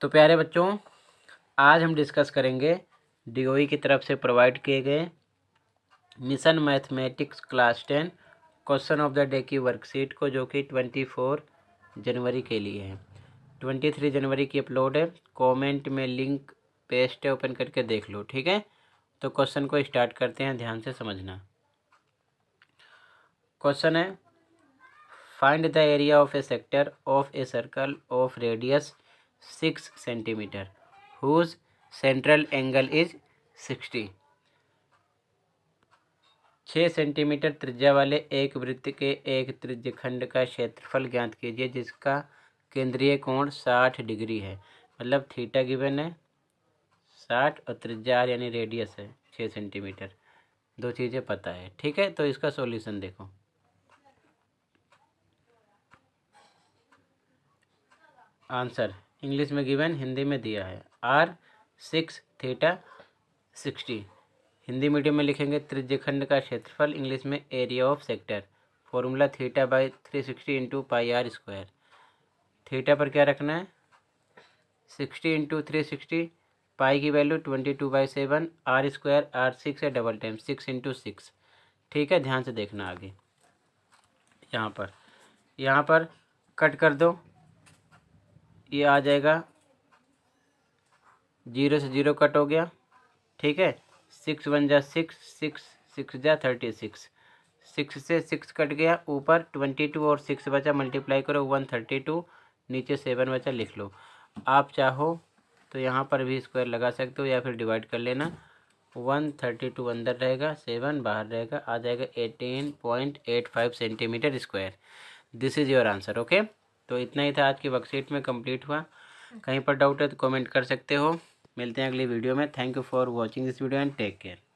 तो प्यारे बच्चों आज हम डिस्कस करेंगे डी e की तरफ से प्रोवाइड किए गए mission mathematics class ten question of the day की वर्कशीट को जो कि ट्वेंटी फोर जनवरी के लिए है ट्वेंटी थ्री जनवरी की अपलोड है कमेंट में लिंक पेस्ट है ओपन करके देख लो ठीक है तो क्वेश्चन को स्टार्ट करते हैं ध्यान से समझना क्वेश्चन है find the area of a sector of a circle of radius six centimeter whose central angle is sixty छः सेंटीमीटर त्रिज्या वाले एक वृत्त के एक त्रिज्य खंड का क्षेत्रफल ज्ञात कीजिए जिसका केंद्रीय कोण साठ डिग्री है मतलब थीटा गिवन है साठ और त्रिज्या आर यानी रेडियस है छः सेंटीमीटर दो चीज़ें पता है ठीक है तो इसका सॉल्यूशन देखो आंसर इंग्लिश में गिवन हिंदी में दिया है r six theta sixty Hindi medium में लिखेंगे त्रिज्यखंड का क्षेत्रफल इंग्लिश में area of sector formula theta by three sixty into pi r square theta पर क्या रखना है sixty into three sixty pi की value twenty two by seven r square r six है double time six into six ठीक है ध्यान से देखना आगे यहाँ पर यहाँ पर कट कर दो ये आ जाएगा जीरो से जीरो कट हो गया ठीक है सिक्स वन जा सिक्स सिक्स सिक्स जा थर्टी सिक्स सिक्स से सिक्स कट गया ऊपर ट्वेंटी टू और सिक्स बचा मल्टीप्लाई करो वन थर्टी टू नीचे सेवन बचा लिख लो आप चाहो तो यहाँ पर भी स्क्वायर लगा सकते हो या फिर डिवाइड कर लेना वन थर्टी टू अंदर रहेगा सेवन बाहर रहेगा आ जाएगा eighteen point eight five centimeter square this is your answer okay तो इतना ही था आज की वर्कशीट में कंप्लीट हुआ कहीं पर डाउट है तो कमेंट कर सकते हो मिलते हैं अगली वीडियो में thank you for watching this video and take care